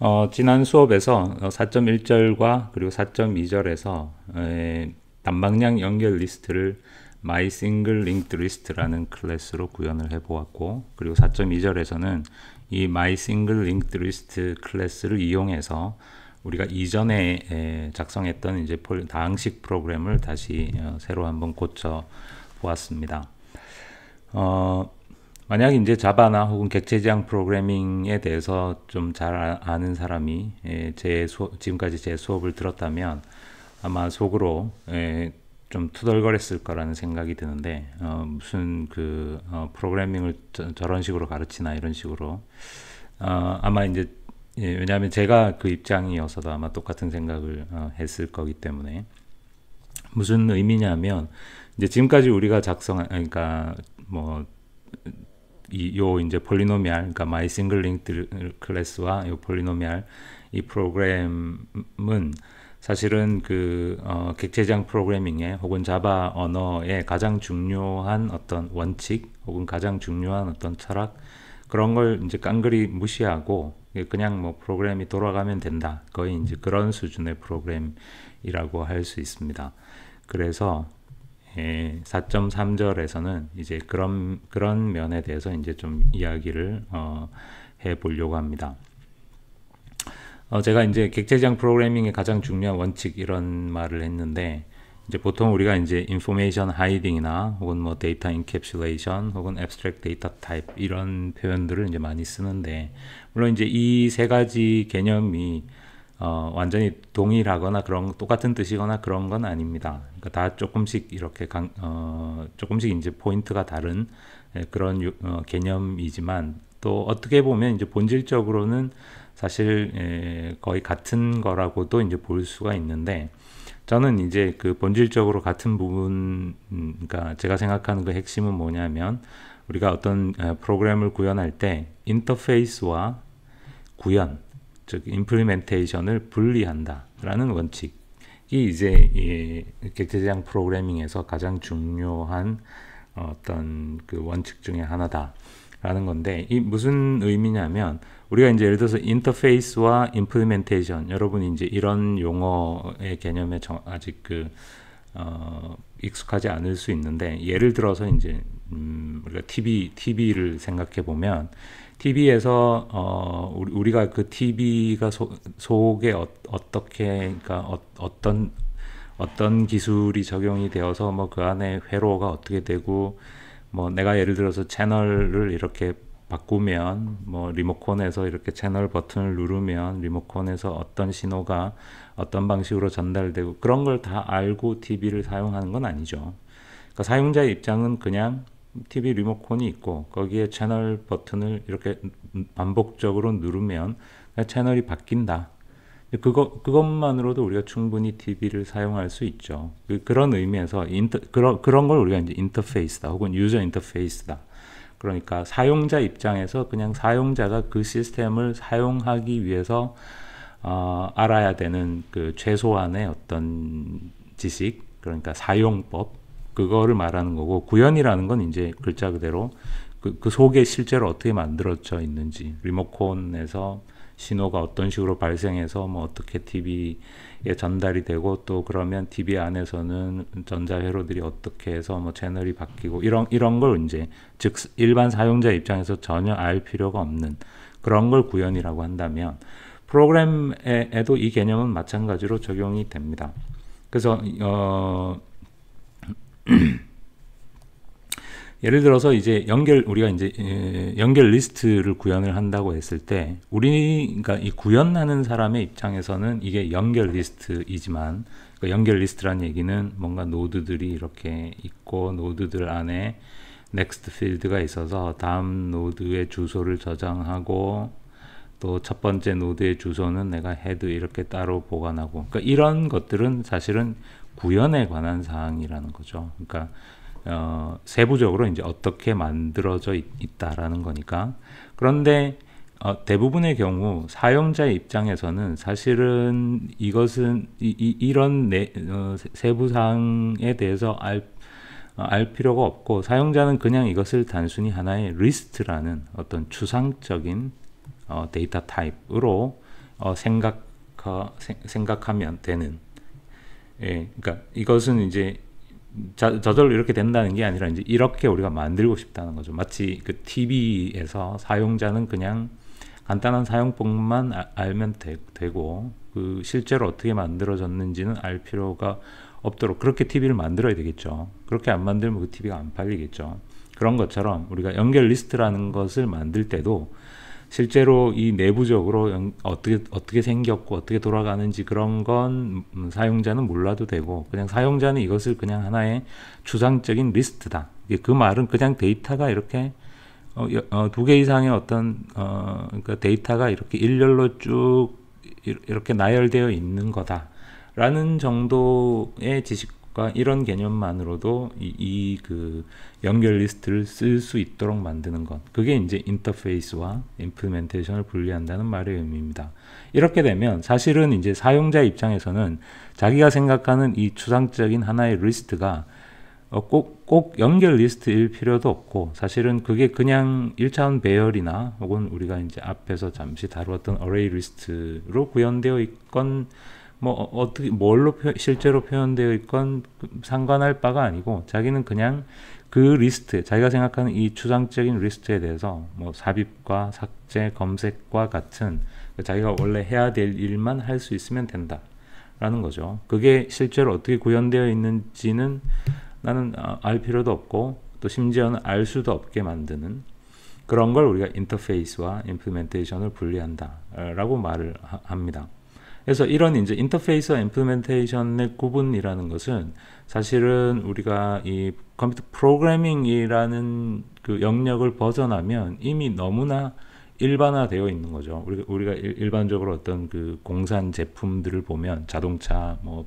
어, 지난 수업에서 4.1절과 그리고 4.2절에서 단방향 연결 리스트를 My Single Linked List라는 클래스로 구현을 해보았고 그리고 4.2절에서는 이 My Single Linked List 클래스를 이용해서 우리가 이전에 작성했던 이제 다항식 프로그램을 다시 어, 새로 한번 고쳐 보았습니다. 어, 만약 이제 자바나 혹은 객체지향 프로그래밍에 대해서 좀 잘 아, 아는 사람이 예, 제수 지금까지 제 수업을 들었다면 아마 속으로 예, 좀 투덜거렸을 거라는 생각이 드는데 어, 무슨 그 어, 프로그래밍을 저, 런 식으로 가르치나 이런 식으로 어, 아마 이제 예, 왜냐하면 제가 그 입장이어서도 아마 똑같은 생각을 어, 했을 거기 때문에 무슨 의미냐면 이제 지금까지 우리가 작성 한 그러니까 뭐 이요 이제 폴리노미알 그러니까 마이 싱글 링크 클래스와 요 폴리노미알 이 프로그램은 사실은 그 어, 객체장 프로그래밍의 혹은 자바 언어의 가장 중요한 어떤 원칙 혹은 가장 중요한 어떤 철학 그런 걸 이제 깡그리 무시하고 그냥 뭐 프로그램이 돌아가면 된다 거의 이제 그런 수준의 프로그램이라고 할 수 있습니다. 그래서 4.3절에서는 예, 이제 그런 그런 면에 대해서 이제 좀 이야기를 어, 해 보려고 합니다. 어, 제가 이제 객체장 프로그래밍의 가장 중요한 원칙 이런 말을 했는데 이제 보통 우리가 이제 인포메이션 하이딩이나 혹은 뭐 데이터 인캡슐레이션 혹은 앱스트랙 데이터 타입 이런 표현들을 이제 많이 쓰는데 물론 이제 이 세 가지 개념이 어, 완전히 동일하거나 그런 똑같은 뜻이거나 그런 건 아닙니다. 그러니까 다 조금씩 이렇게 강, 어, 조금씩 이제 포인트가 다른 예, 그런 유, 어, 개념이지만 또 어떻게 보면 이제 본질적으로는 사실 에, 예, 거의 같은 거라고도 이제 볼 수가 있는데 저는 이제 그 본질적으로 같은 부분, 음, 그러니까 제가 생각하는 그 핵심은 뭐냐면 우리가 어떤 어, 프로그램을 구현할 때 인터페이스와 구현 즉 임플리멘테이션을 분리한다라는 원칙이 이제 이 객체장 프로그래밍에서 가장 중요한 어떤 그 원칙 중의 하나다라는 건데 이 무슨 의미냐면 우리가 이제 예를 들어서 인터페이스와 임플리멘테이션 여러분이 이제 이런 용어의 개념에 정, 아직 그 어, 익숙하지 않을 수 있는데 예를 들어서 이제 음, 우리가 TV TV를 생각해 보면 TV에서 어 우리가 그 TV가 소, 속에 어, 떻게 그러니까 어, 어떤 어떤 기술이 적용이 되어서 뭐 그 안에 회로가 어떻게 되고 뭐 내가 예를 들어서 채널을 이렇게 바꾸면 뭐 리모컨에서 이렇게 채널 버튼을 누르면 리모컨에서 어떤 신호가 어떤 방식으로 전달되고 그런 걸 다 알고 TV를 사용하는 건 아니죠. 그러니까 사용자의 입장은 그냥 TV 리모컨이 있고 거기에 채널 버튼을 이렇게 반복적으로 누르면 채널이 바뀐다. 그거, 그것만으로도 우리가 충분히 TV를 사용할 수 있죠. 그, 런 의미에서 인터, 그런, 그런 걸 우리가 이제 인터페이스다 혹은 유저 인터페이스다. 그러니까 사용자 입장에서 그냥 사용자가 그 시스템을 사용하기 위해서 어, 알아야 되는 그 최소한의 어떤 지식, 그러니까 사용법, 그거를 말하는 거고 구현이라는 건 이제 글자 그대로 그, 그 속에 실제로 어떻게 만들어져 있는지 리모컨에서 신호가 어떤 식으로 발생해서 뭐 어떻게 TV에 전달이 되고 또 그러면 TV 안에서는 전자 회로들이 어떻게 해서 뭐 채널이 바뀌고 이런 이런 걸 이제 즉 일반 사용자 입장에서 전혀 알 필요가 없는 그런 걸 구현이라고 한다면 프로그램에도 이 개념은 마찬가지로 적용이 됩니다. 그래서 어, 예를 들어서 이제 연결 우리가 이제 연결 리스트를 구현을 한다고 했을 때 우리가 이 구현하는 사람의 입장에서는 이게 연결 리스트이지만 그 연결 리스트란 얘기는 뭔가 노드들이 이렇게 있고 노드들 안에 넥스트 필드가 있어서 다음 노드의 주소를 저장하고 또 첫 번째 노드의 주소는 내가 헤드 이렇게 따로 보관하고 그러니까 이런 것들은 사실은 구현에 관한 사항이라는 거죠. 그러니까 어, 세부적으로 이제 어떻게 만들어져 있, 다라는 거니까. 그런데 어, 대부분의 경우 사용자 입장에서는 사실은 이것은 이, 이런 어, 세부 사항에 대해서 알, 알 필요가 없고 사용자는 그냥 이것을 단순히 하나의 리스트라는 어떤 추상적인 어, 데이터 타입으로 어, 생각 생각하면 되는 예, 그러니까 이것은 이제 자, 저절로 이렇게 된다는 게 아니라 이제 이렇게 우리가 만들고 싶다는 거죠. 마치 그 TV에서 사용자는 그냥 간단한 사용법만 아, 알면 되, 고그 실제로 어떻게 만들어졌는지는 알 필요가 없도록 그렇게 TV를 만들어야 되겠죠. 그렇게 안 만들면 그 TV가 안 팔리겠죠. 그런 것처럼 우리가 연결 리스트라는 것을 만들 때도 실제로 이 내부적으로 어떻게 어떻게 생겼고 어떻게 돌아가는지 그런 건 사용자는 몰라도 되고 그냥 사용자는 이것을 그냥 하나의 추상적인 리스트다. 그 말은 그냥 데이터가 이렇게 어, 어, 두개 이상의 어떤 어, 그러니까 데이터가 이렇게 일렬로 쭉 이렇게 나열되어 있는 거다라는 정도의 지식과 이런 개념만으로도 이그 연결 리스트를 쓸 수 있도록 만드는 것 그게 이제 인터페이스와 임플멘테이션을 분리한다는 말의 의미입니다. 이렇게 되면 사실은 이제 사용자 입장에서는 자기가 생각하는 이 추상적인 하나의 리스트가 어, 꼭, 꼭 연결 리스트일 필요도 없고 사실은 그게 그냥 1차원 배열이나 혹은 우리가 이제 앞에서 잠시 다루었던 array 리스트로 구현되어 있건 뭐 어, 어떻게 뭘로 표, 실제로 표현되어 있건 상관할 바가 아니고 자기는 그냥 그 리스트, 자기가 생각하는 이 추상적인 리스트에 대해서 뭐 삽입과 삭제, 검색과 같은 그 자기가 원래 해야 될 일만 할 수 있으면 된다. 라는 거죠. 그게 실제로 어떻게 구현되어 있는지는 나는 아, 알 필요도 없고 또 심지어는 알 수도 없게 만드는 그런 걸 우리가 인터페이스와 임플멘테이션을 분리한다 라고 말을 합니다. 그래서 이런 이제 인터페이스와 임플멘테이션의 구분이라는 것은 사실은 우리가 이 컴퓨터 프로그래밍이라는 그 영역을 벗어나면 이미 너무나 일반화되어 있는 거죠. 우리가, 우리가 일, 반적으로 어떤 그 공산 제품들을 보면 자동차, 뭐,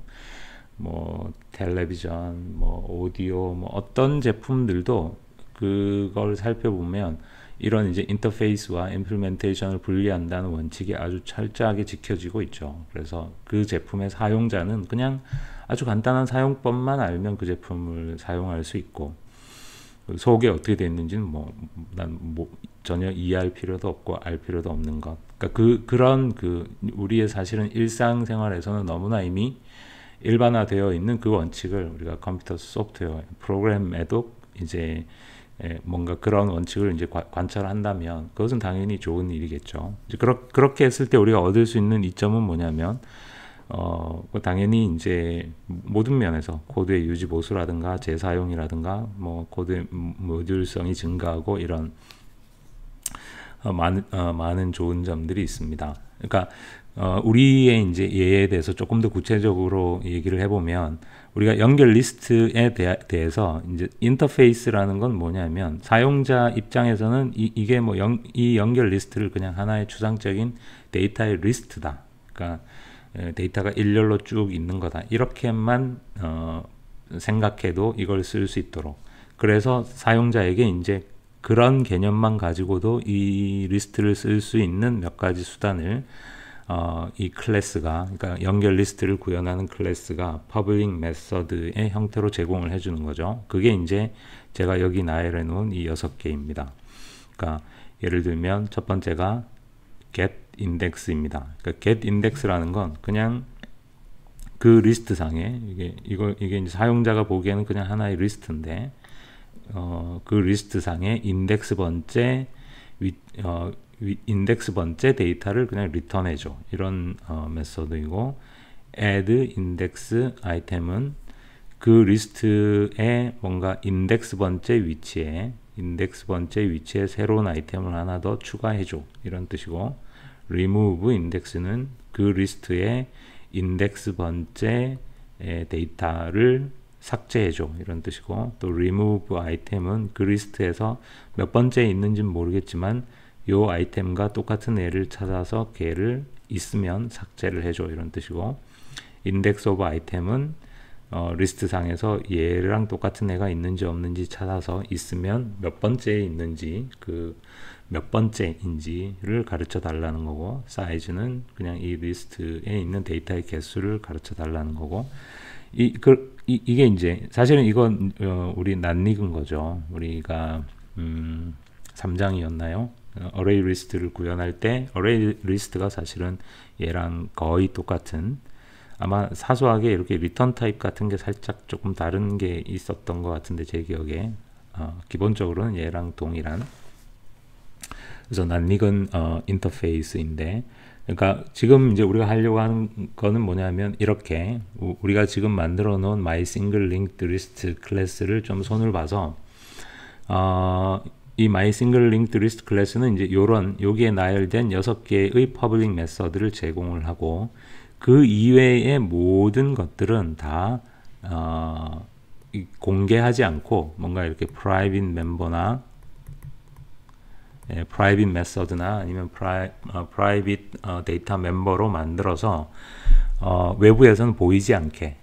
뭐, 텔레비전, 뭐, 오디오, 뭐, 어떤 제품들도 그걸 살펴보면 이런 이제 인터페이스와 임플멘테이션을 분리한다는 원칙이 아주 철저하게 지켜지고 있죠. 그래서 그 제품의 사용자는 그냥 아주 간단한 사용법만 알면 그 제품을 사용할 수 있고 속에 어떻게 되어 있는지는 뭐난뭐 뭐 전혀 이해할 필요도 없고 알 필요도 없는 것. 그러니까 그 그런 그 우리의 사실은 일상생활에서는 너무나 이미 일반화되어 있는 그 원칙을 우리가 컴퓨터 소프트웨어 프로그램에도 이제 예, 뭔가 그런 원칙을 이제 관찰한다면 그것은 당연히 좋은 일이겠죠. 그렇게 했을 때 우리가 얻을 수 있는 이점은 뭐냐면 어, 그 당연히 이제 모든 면에서 코드의 유지 보수라든가 재사용이라든가 뭐 코드 모듈성이 증가하고 이런 어, 많은, 어, 많은 좋은 점들이 있습니다. 그러니까 어, 우리의 이제 예에 대해서 조금 더 구체적으로 얘기를 해보면 우리가 연결 리스트에 대, 해서 이제 인터페이스라는 건 뭐냐면 사용자 입장에서는 이, 게뭐 이 연결 리스트를 그냥 하나의 추상적인 데이터의 리스트다. 그러니까 예, 데이터가 일렬로 쭉 있는 거다 이렇게만 어, 생각해도 이걸 쓸 수 있도록 그래서 사용자에게 이제 그런 개념만 가지고도 이 리스트를 쓸 수 있는 몇 가지 수단을 어, 이 클래스가 그러니까 연결 리스트를 구현하는 클래스가 퍼블릭 메서드의 형태로 제공을 해주는 거죠. 그게 이제 제가 여기 나열해 놓은 이 여섯 개입니다. 그러니까 예를 들면 첫 번째가 get index입니다. 그러니까 get index라는 건 그냥 그 리스트 상에 이게 이거 이게 이제 사용자가 보기에는 그냥 하나의 리스트인데 어, 그 리스트 상에 인덱스 번째 위, 어, 위, 인덱스 번째 데이터를 그냥 리턴해 줘 이런 어, 메서드이고 add index 아이템은 그 리스트에 뭔가 인덱스 번째 위치에 인덱스 번째 위치에 새로운 아이템을 하나 더 추가해줘 이런 뜻이고 remove 인덱스는 그 리스트에 인덱스 번째 데이터를 삭제해줘 이런 뜻이고 또 remove 아이템은 그 리스트에서 몇 번째 있는지는 모르겠지만 요 아이템과 똑같은 애를 찾아서 걔를 있으면 삭제를 해줘 이런 뜻이고 index of i t e m 은 어, 리스트상에서 얘랑 똑같은 애가 있는지 없는지 찾아서 있으면 몇 번째에 있는지 그 몇 번째인지를 가르쳐 달라는 거고 사이즈는 그냥 이 리스트에 있는 데이터의 개수를 가르쳐 달라는 거고 이, 그, 이, 게 이제 사실은 이건 어, 우리 낯익은 거죠 우리가 음, 3장이었나요? 어레이 리스트를 구현할 때 어레이 리스트가 사실은 얘랑 거의 똑같은 아마 사소하게 이렇게 리턴 타입 같은 게 살짝 조금 다른 게 있었던 것 같은데 제 기억에 어, 기본적으로는 얘랑 동일한 그래서 낯익은 어, 인터페이스인데 그러니까 지금 이제 우리가 하려고 하는 거는 뭐냐면 이렇게 우리가 지금 만들어 놓은 my single linked list 클래스를 좀 손을 봐서 어, 이 my single linked list 클래스는 이제 요런 여기에 나열된 여섯 개의 퍼블 b 메서드를 제공을 하고 그 이외의 모든 것들은 다 어, 공개하지 않고 뭔가 이렇게 프라이빗 멤버나 예, 프라이빗 메서드나 아니면 프라이, 어, 프라이빗 어, 데이터 멤버로 만들어서 어, 외부에서는 보이지 않게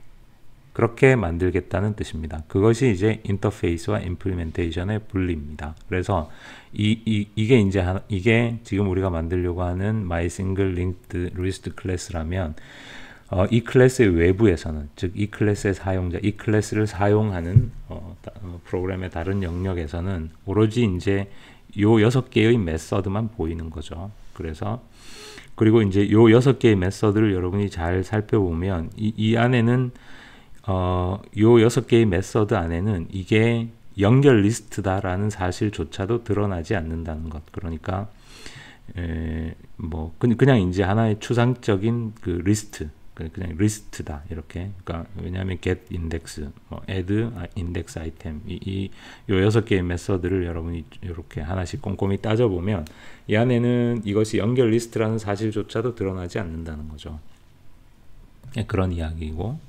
그렇게 만들겠다는 뜻입니다. 그것이 이제 인터페이스와 임플리멘테이션의 분리입니다. 그래서 이, 이, 이게 이제 하, 이게 지금 우리가 만들려고 하는 my single linked list 클래스라면 어, 이 클래스의 외부에서는 즉 이 클래스의 사용자 이 클래스를 사용하는 어, 다, 어, 프로그램의 다른 영역에서는 오로지 이제 요 여섯 개의 메서드만 보이는 거죠. 그래서 그리고 이제 요 여섯 개의 메서드를 여러분이 잘 살펴보면 이, 이 안에는 어, 요 여섯 개의 메서드 안에는 이게 연결 리스트다라는 사실조차도 드러나지 않는다는 것. 그러니까 에, 뭐 그냥 이제 하나의 추상적인 그 리스트 그 그냥 리스트다 이렇게 그러니까 왜냐하면 get index, 뭐 add index item 이요 여섯 개의 메서드를 여러분이 이렇게 하나씩 꼼꼼히 따져 보면 이 안에는 이것이 연결 리스트라는 사실조차도 드러나지 않는다는 거죠. 예, 그런 이야기고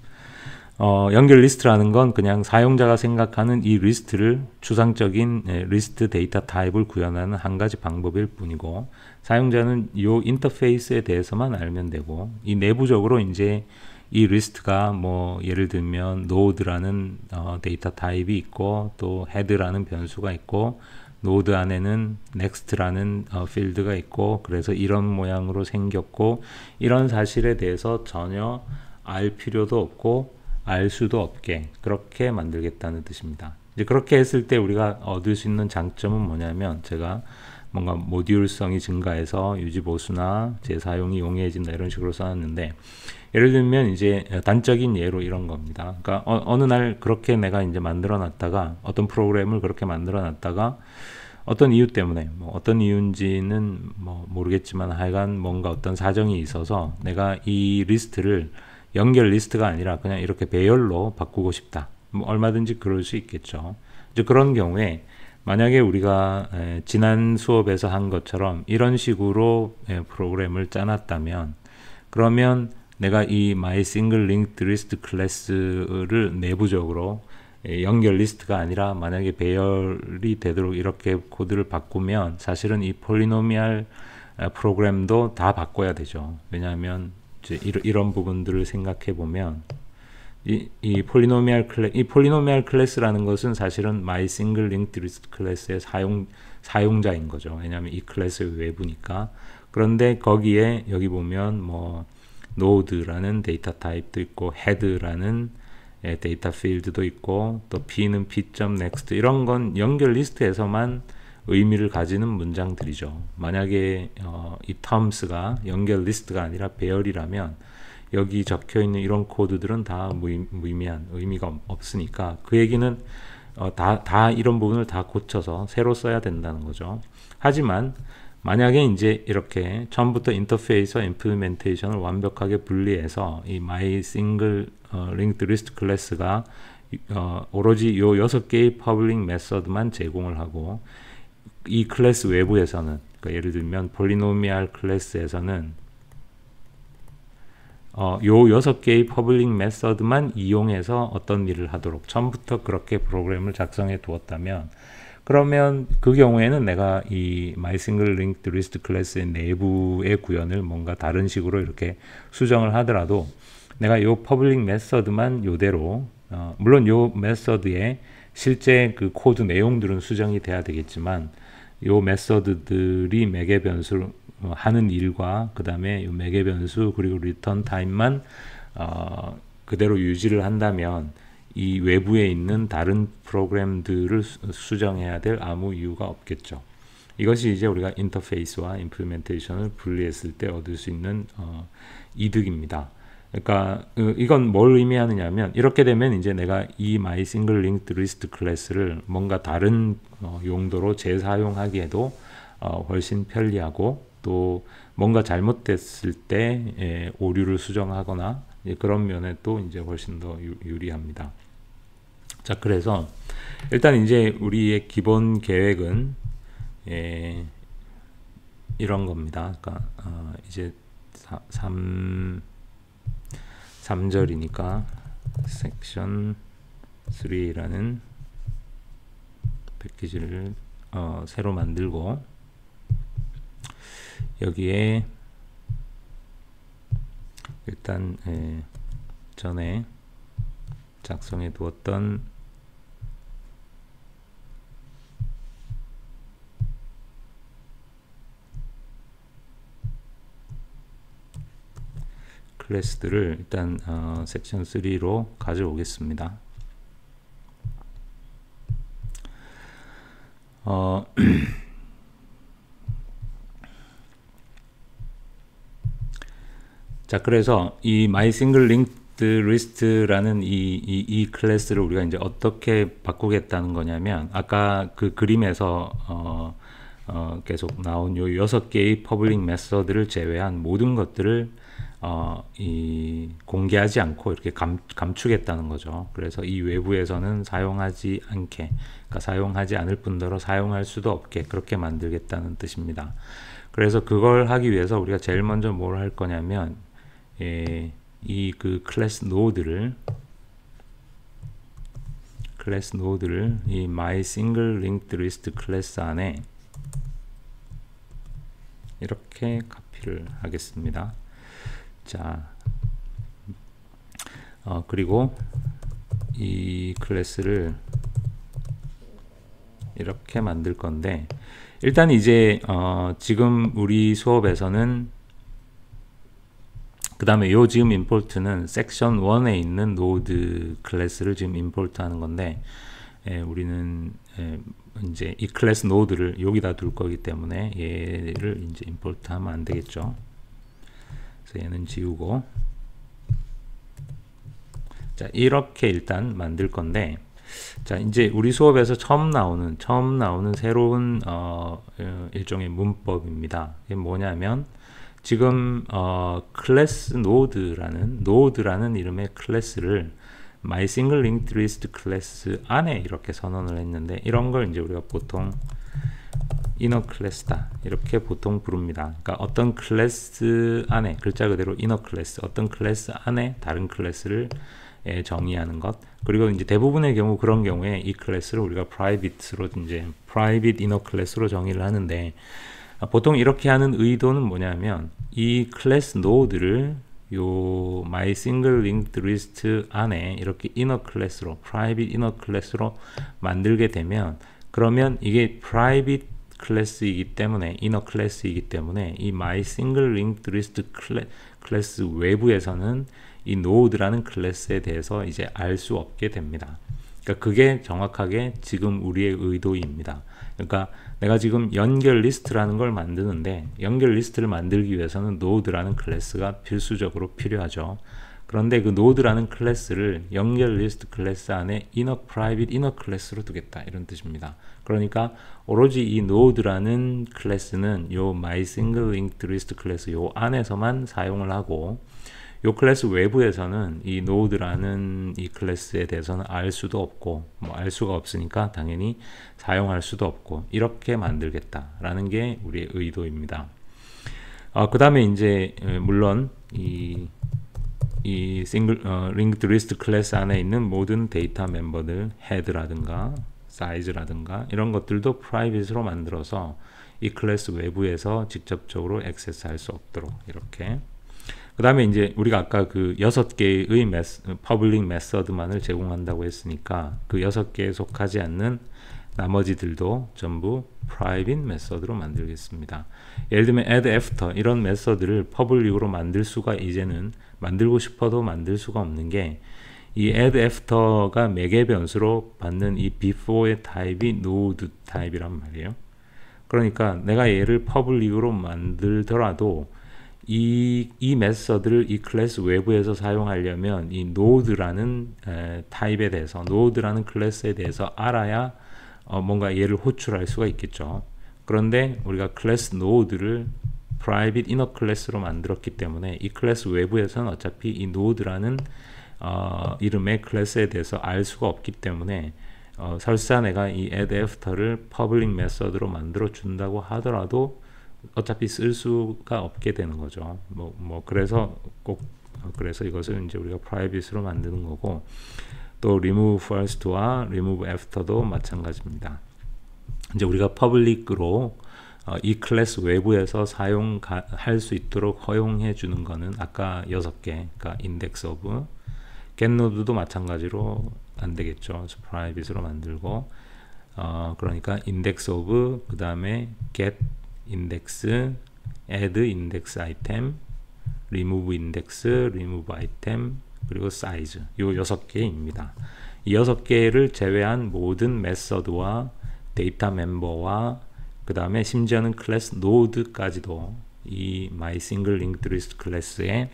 어, 연결 리스트라는 건 그냥 사용자가 생각하는 이 리스트를 추상적인 예, 리스트 데이터 타입을 구현하는 한 가지 방법일 뿐이고 사용자는 이 인터페이스에 대해서만 알면 되고 이 내부적으로 이제 이 리스트가 뭐 예를 들면 노드라는 어, 데이터 타입이 있고 또 헤드라는 변수가 있고 노드 안에는 next라는 어, 필드가 있고 그래서 이런 모양으로 생겼고 이런 사실에 대해서 전혀 알 필요도 없고 알 수도 없게 그렇게 만들겠다는 뜻입니다. 이제 그렇게 했을 때 우리가 얻을 수 있는 장점은 뭐냐면 제가 뭔가 모듈성이 증가해서 유지 보수나 재사용이 용이해진다 이런 식으로 써놨는데 예를 들면 이제 단적인 예로 이런 겁니다. 그러니까 어, 느날 그렇게 내가 이제 만들어놨다가 어떤 프로그램을 그렇게 만들어놨다가 어떤 이유 때문에 뭐 어떤 이유인지는 뭐 모르겠지만 하여간 뭔가 어떤 사정이 있어서 내가 이 리스트를 연결 리스트가 아니라 그냥 이렇게 배열로 바꾸고 싶다. 뭐 얼마든지 그럴 수 있겠죠. 이제 그런 경우에 만약에 우리가 지난 수업에서 한 것처럼 이런 식으로 프로그램을 짜놨다면 그러면 내가 이 my single linked list 클래스를 내부적으로 연결 리스트가 아니라 만약에 배열이 되도록 이렇게 코드를 바꾸면 사실은 이 폴리노미알 프로그램도 다 바꿔야 되죠. 왜냐하면 이제 이런, 이런 부분들을 생각해 보면 이, 이 폴리노미얼 클래 이 폴리노미얼 클래스라는 것은 사실은 마이 싱글 링크 리스트 클래스의 사용 사용자인 거죠. 왜냐면이 클래스의 외부니까. 그런데 거기에 여기 보면 뭐 노드라는 데이터 타입도 있고 헤드라는 예, 데이터 필드도 있고 또 p는 p.next 이런 건 연결 리스트에서만 의미를 가지는 문장들이죠. 만약에 어, 이 텀스가 연결 리스트가 아니라 배열이라면 여기 적혀 있는 이런 코드들은 다 무의, 미한 의미가 없으니까 그 얘기는 어, 다, 다 이런 부분을 다 고쳐서 새로 써야 된다는 거죠. 하지만 만약에 이제 이렇게 처음부터 인터페이스와 임플리멘테이션을 완벽하게 분리해서 이 my single 어, linked list 클래스가 어, 오로지 이6 개의 퍼블릭 메서드만 제공을 하고 이 클래스 외부에서는 그러니까 예를 들면 폴리노미알 클래스에서는 어, 요 여섯 개의 퍼블릭 메서드만 이용해서 어떤 일을 하도록 처음부터 그렇게 프로그램을 작성해 두었다면 그러면 그 경우에는 내가 이 MySingleLinkedList 클래스의 내부의 구현을 뭔가 다른 식으로 이렇게 수정을 하더라도 내가 요 퍼블릭 메서드만 요대로 어, 물론 요 메서드에 실제 그 코드 내용들은 수정이 돼야 되겠지만 요 메서드들이 매개 변수 어, 하는 일과 그 다음에 요 매개 변수 그리고 리턴 타임만 어, 그대로 유지를 한다면 이 외부에 있는 다른 프로그램들을 수, 정해야될 아무 이유가 없겠죠. 이것이 이제 우리가 인터페이스와 임플멘테이션을 분리했을 때 얻을 수 있는 어, 이득입니다. 그러니까 그 이건 뭘 의미하느냐면 이렇게 되면 이제 내가 이 my single linked list 클래스를 뭔가 다른 어, 용도로 재사용하기에도 어, 훨씬 편리하고 또 뭔가 잘못됐을 때 예, 오류를 수정하거나 그런 면에 또 이제 훨씬 더 유, 리합니다자 그래서 일단 이제 우리의 기본 계획은 예, 이런 겁니다. 그러니까 어, 이제 3 3절이니까 section 3라는 패키지를 어, 새로 만들고 여기에 일단 에, 예, 전에 작성해 두었던 클래스들을 일단 어, 섹션 3로 가져오겠습니다. 어, 자 그래서 이 my single linked list라는 이, 이, 이, 클래스를 우리가 이제 어떻게 바꾸겠다는 거냐면 아까 그 그림에서 어, 어, 계속 나온 요 여섯 개의 퍼블릭 메서드를 제외한 모든 것들을 어, 이 공개하지 않고 이렇게 감, 감추겠다는 거죠. 그래서 이 외부에서는 사용하지 않게, 그러니까 사용하지 않을 뿐더러 사용할 수도 없게 그렇게 만들겠다는 뜻입니다. 그래서 그걸 하기 위해서 우리가 제일 먼저 뭘 할 거냐면 예, 이그 클래스 노드를 클래스 노드를 이 my single linked list 클래스 안에 이렇게 카피를 하겠습니다. 자, 어, 그리고 이 클래스를 이렇게 만들 건데 일단 이제 어, 지금 우리 수업에서는 그 다음에 요 지금 임포트는 섹션 1에 있는 노드 클래스를 지금 임포트 하는 건데 예, 우리는 예, 이제 이 클래스 노드를 여기다 둘 거기 때문에 얘를 이제 임포트 하면 안 되겠죠 그래서 얘는 지우고 자 이렇게 일단 만들 건데 자 이제 우리 수업에서 처음 나오는 처음 나오는 새로운 어, 어 일종의 문법입니다 이게 뭐냐면 지금 어, 클래스 노드라는 노드라는 이름의 클래스를 my single linked list 클래스 안에 이렇게 선언을 했는데 이런 걸 이제 우리가 보통 이너 클래스다 이렇게 보통 부릅니다 그러니까 어떤 클래스 안에 글자 그대로 inner 어떤 클래스 안에 다른 클래스를 정의하는 것 그리고 이제 대부분의 경우 그런 경우에 이 클래스를 우리가 private로 이제 private inner class로 정의를 하는데 아, 보통 이렇게 하는 의도는 뭐냐면 이 클래스 노드를 요 my single linked list 안에 이렇게 inner class로 private inner class로 만들게 되면 그러면 이게 private 클래스이기 때문에 이너 클래스이기 때문에 이 my single linked list 클래, 스 외부에서는 이 n o d e 라는 클래스에 대해서 이제 알 수 없게 됩니다. 그러니까 그게 정확하게 지금 우리의 의도입니다. 그러니까 내가 지금 연결 리스트라는 걸 만드는데 연결 리스트를 만들기 위해서는 n o d e 라는 클래스가 필수적으로 필요하죠. 그런데 그 노드라는 클래스를 연결 리스트 클래스 안에 inner private i n n 클래스로 두겠다 이런 뜻입니다. 그러니까 오로지 이 노드라는 클래스는 요 my single l 클래스 요 안에서만 사용을 하고 요 클래스 외부에서는 이 노드라는 이 클래스에 대해서는 알 수도 없고 뭐 알 수가 없으니까 당연히 사용할 수도 없고 이렇게 만들겠다라는 게 우리의 의도입니다. 어, 그 다음에 이제 어, 물론 이이 싱글 어, 링크드 리스트 클래스 안에 있는 모든 데이터 멤버들 헤드라든가 사이즈라든가 이런 것들도 프라이빗으로 만들어서 이 클래스 외부에서 직접적으로 액세스할 수 없도록 이렇게 그 다음에 이제 우리가 아까 그 여섯 개의 퍼블릭 메서드만을 제공한다고 했으니까 그 여섯 개에 속하지 않는 나머지들도 전부 private 메서드로 만들겠습니다. 예를 들면 add after 이런 메서드를 퍼블릭으로 만들 수가 이제는 만들고 싶어도 만들 수가 없는 게 이 add after가 매개 변수로 받는 이 before의 타입이 node 타입이란 말이에요. 그러니까 내가 얘를 p u b l i c 으로 만들더라도 이, 이 메서드를 이 클래스 외부에서 사용하려면 이 d e 라는 에, 타입에 대해서 n o d e 라는 클래스에 대해서 알아야 어, 뭔가 얘를 호출할 수가 있겠죠 그런데 우리가 클래스 노드를 private inner 클래스로 만들었기 때문에 이 클래스 외부에서는 어차피 이 node라는 어, 이름의 클래스에 대해서 알 수가 없기 때문에 어, 설사 내가 이 add after를 public method로 만들어 준다고 하더라도 어차피 쓸 수가 없게 되는 거죠. 뭐, 뭐 그래서 꼭 어, 그래서 이것을 이제 우리가 private로 만드는 거고 또 remove first와 remove after도 마찬가지입니다. 이제 우리가 public로 어, 이 클래스 외부에서 사용할 수 있도록 허용해 주는 거는 아까 6개 그러니까 인덱스 오브 겟노드도 마찬가지로 안 되겠죠. 프라이빗으로 만들고 어, 그러니까 인덱스 오브 그 다음에 get 인덱스 add 인덱스 아이템 remove 인덱스 remove 아이템 그리고 사이즈 요 여섯 개입니다. 이 여섯 개를 제외한 모든 메서드와 데이터 멤버와 그 다음에 심지어는 클래스 노드까지도 이 my single linked list 클래스의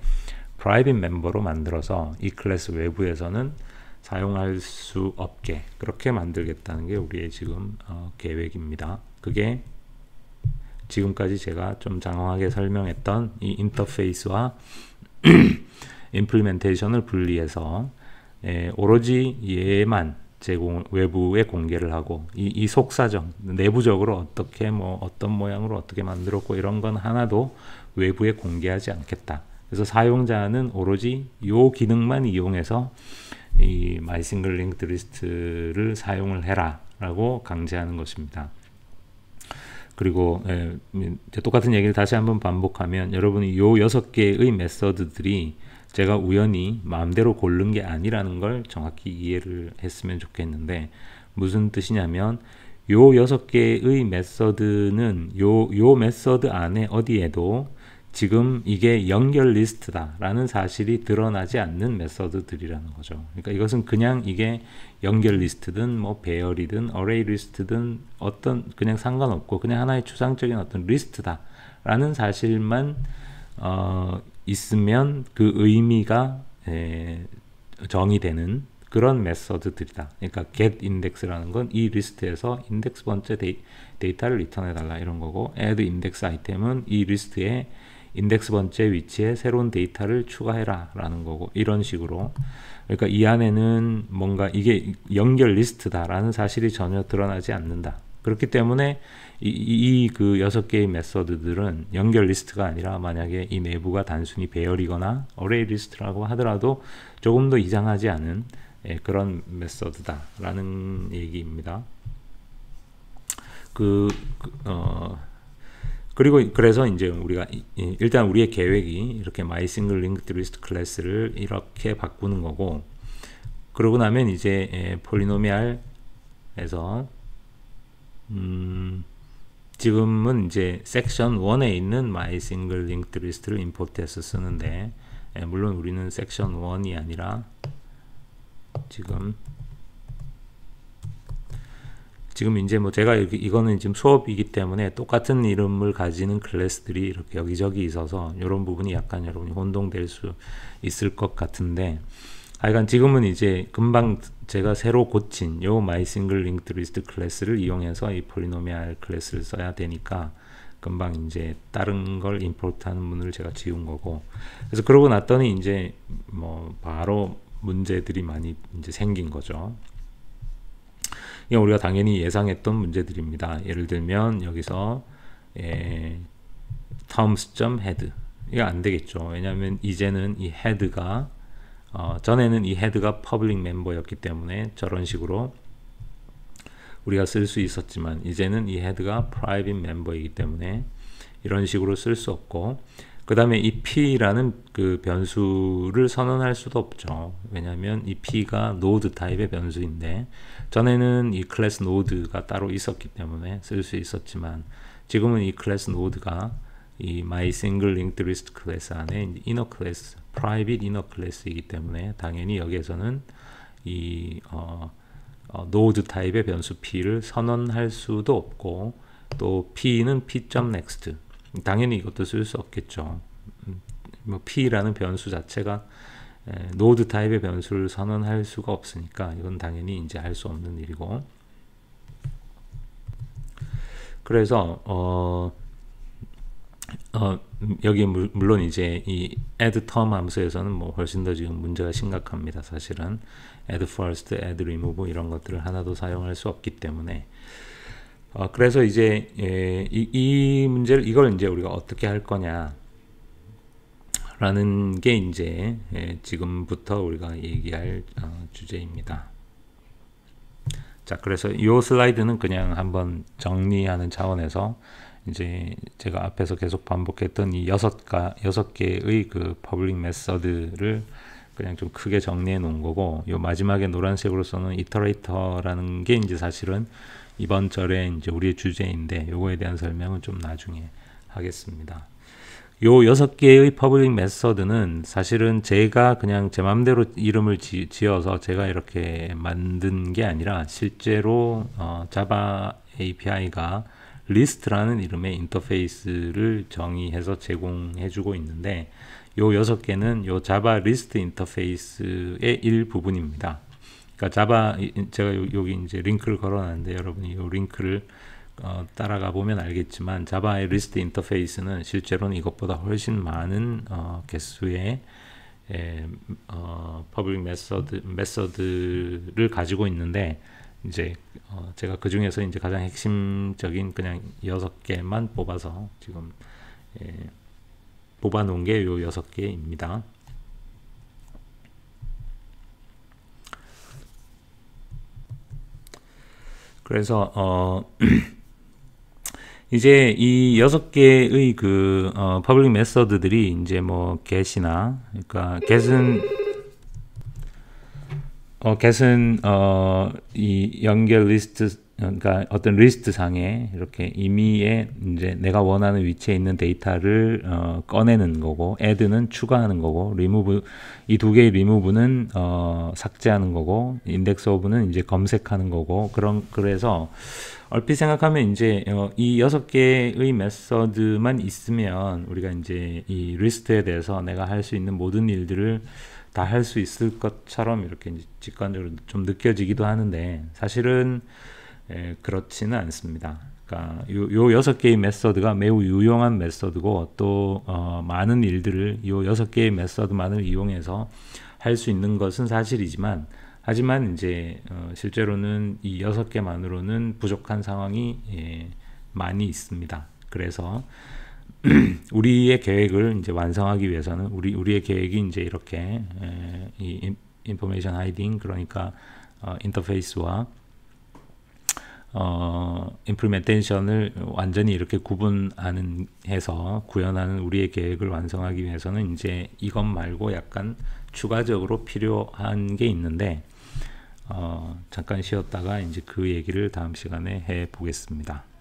private 멤버로 만들어서 이 클래스 외부에서는 사용할 수 없게 그렇게 만들겠다는 게 우리의 지금 어, 계획입니다. 그게 지금까지 제가 좀 장황하게 설명했던 이 인터페이스와 임플리멘테이션을 분리해서 에, 예, 오로지 얘만 제공 외부에 공개를 하고 이, 이 속사정 내부적으로 어떻게 뭐 어떤 모양으로 어떻게 만들었고 이런 건 하나도 외부에 공개하지 않겠다. 그래서 사용자는 오로지 요 기능만 이용해서 이 마이싱글 링크 리스트를 사용을 해라라고 강제하는 것입니다. 그리고 에, 예, 똑같은 얘기를 다시 한번 반복하면 여러분이 요 여섯 개의 메서드들이 제가 우연히 마음대로 고른 게 아니라는 걸 정확히 이해를 했으면 좋겠는데 무슨 뜻이냐면 요 여섯 개의 메서드는 요, 요 메서드 안에 어디에도 지금 이게 연결 리스트다 라는 사실이 드러나지 않는 메서드들이라는 거죠. 그러니까 이것은 그냥 이게 연결 리스트든 뭐 배열이든 어레이 리스트든 어떤 그냥 상관없고 그냥 하나의 추상적인 어떤 리스트다 라는 사실만 어, 있으면 그 의미가 에, 정의되는 그런 메서드들이다. 그러니까 get index라는 건 이 리스트에서 인덱스 번째 데이, 데이터를 리턴해 달라 이런 거고 add index 아이템은 이 리스트에 인덱스 번째 위치에 새로운 데이터를 추가해라 라는 거고 이런 식으로 그러니까 이 안에는 뭔가 이게 연결 리스트다라는 사실이 전혀 드러나지 않는다. 그렇기 때문에 이그 여섯 개의 메서드들은 연결 리스트가 아니라 만약에 이 내부가 단순히 배열이거나 어레이 리스트라고 하더라도 조금 더 이상하지 않은 예, 그런 메서드다라는 얘기입니다. 그, 그 어, 그리고 그래서 이제 우리가 일단 우리의 계획이 이렇게 마이 싱글 링크드 리스트 클래스를 이렇게 바꾸는 거고 그러고 나면 이제 예, 폴리노미알에서 음 지금은 이제 섹션 1에 있는 my single linked list를 임포트해서 쓰는데 예, 물론 우리는 섹션 1이 아니라 지금 지금 이제 뭐 제가 여기 이거는 지금 수업이기 때문에 똑같은 이름을 가지는 클래스들이 이렇게 여기저기 있어서 이런 부분이 약간 여러분이 혼동될 수 있을 것 같은데 하여간 지금은 이제 금방 제가 새로 고친 요 mySingle linked list 클래스를 이용해서 이 polynomial 클래스를 써야 되니까 금방 이제 다른 걸 임포트하는 문을 제가 지운 거고 그래서 그러고 났더니 이제 뭐 바로 문제들이 많이 이제 생긴 거죠 이건 우리가 당연히 예상했던 문제들입니다 예를 들면 여기서 예, terms.head 이거 안 되겠죠 왜냐하면 이제는 이 head가 어, 전에는 이 헤드가 퍼블릭 멤버였기 때문에 저런 식으로 우리가 쓸 수 있었지만 이제는 이 헤드가 프라이빗 멤버이기 때문에 이런 식으로 쓸 수 없고 그 다음에 이 p라는 그 변수를 선언할 수도 없죠 왜냐하면 이 p가 노드 타입의 변수인데 전에는 이 클래스 노드가 따로 있었기 때문에 쓸 수 있었지만 지금은 이 클래스 노드가 이 my single linked list 클래스 안에 inner class, private inner class이기 때문에 당연히 여기에서는 이 어, 어, node 타입의 변수 p를 선언할 수도 없고 또 p는 p.next 당연히 이것도 쓸 수 없겠죠. 음, 뭐 p라는 변수 자체가 에, 노드 타입의 변수를 선언할 수가 없으니까 이건 당연히 이제 할 수 없는 일이고 그래서 어, 어, 음, 여기 물론 이제 이 add term 함수에서는 뭐 훨씬 더 지금 문제가 심각합니다. 사실은 add first, add remove 이런 것들을 하나도 사용할 수 없기 때문에 어, 그래서 이제 예, 이, 이, 문제를 이걸 이제 우리가 어떻게 할 거냐 라는 게 이제 예, 지금부터 우리가 얘기할 어, 주제입니다. 자 그래서 이 슬라이드는 그냥 한번 정리하는 차원에서 이제 제가 앞에서 계속 반복했던 이 여섯 가 여섯 개의 그 퍼블릭 메서드를 그냥 좀 크게 정리해 놓은 거고 요 마지막에 노란색으로서는 이터레이터라는 게 이제 사실은 이번 절에 이제 우리의 주제인데 요거에 대한 설명은 좀 나중에 하겠습니다. 요 여섯 개의 퍼블릭 메서드는 사실은 제가 그냥 제 마음대로 이름을 지, 어서 제가 이렇게 만든 게 아니라 실제로 어, 자바 API가 리스트라는 이름의 인터페이스를 정의해서 제공해주고 있는데 요 여섯 개는 요 자바 리스트 인터페이스의 일부분입니다. 그러니까 자바 제가 여기 이제 링크를 걸어놨는데 여러분이 이 링크를 어, 따라가 보면 알겠지만 자바의 리스트 인터페이스는 실제로는 이것보다 훨씬 많은 어, 개수의 에, 어, 퍼블릭 메서드 메서드를 가지고 있는데 이제 어 제가 그 중에서 이제 가장 핵심적인 그냥 여섯 개만 뽑아서 지금 예, 뽑아놓은 게요 여섯 개입니다. 그래서 어 이제 이 여섯 개의 그 어, 퍼블릭 메서드들이 이제 뭐 get이나 그러니까 get은 어, 겟은 어, 이 연결 리스트 그러니까 어떤 리스트 상에 이렇게 임의에 이제 내가 원하는 위치에 있는 데이터를 어, 꺼내는 거고 add는 추가하는 거고 remove 이 두 개의 remove는 어, 삭제하는 거고 index of는 이제 검색하는 거고 그런 그래서 얼핏 생각하면 이제 어, 이 여섯 개의 메서드만 있으면 우리가 이제 이 리스트에 대해서 내가 할 수 있는 모든 일들을 다할수 있을 것처럼 이렇게 직관적으로 좀 느껴지기도 하는데 사실은 에, 예, 그렇지는 않습니다. 그러니까 요, 요 여섯 개의 메서드가 매우 유용한 메서드고 또 어, 많은 일들을 요 여섯 개의 메서드만을 이용해서 할 수 있는 것은 사실이지만 하지만 이제 어, 실제로는 이 여섯 개만으로는 부족한 상황이 예, 많이 있습니다. 그래서 우리의 계획을 이제 완성하기 위해서는 우리 우리의 계획이 이제 이렇게 에, 이 인포메이션 하이딩 그러니까 어, 인터페이스와 어, 임플멘테이션을 완전히 이렇게 구분하는 해서 구현하는 우리의 계획을 완성하기 위해서는 이제 이것 말고 약간 추가적으로 필요한 게 있는데 어, 잠깐 쉬었다가 이제 그 얘기를 다음 시간에 해 보겠습니다.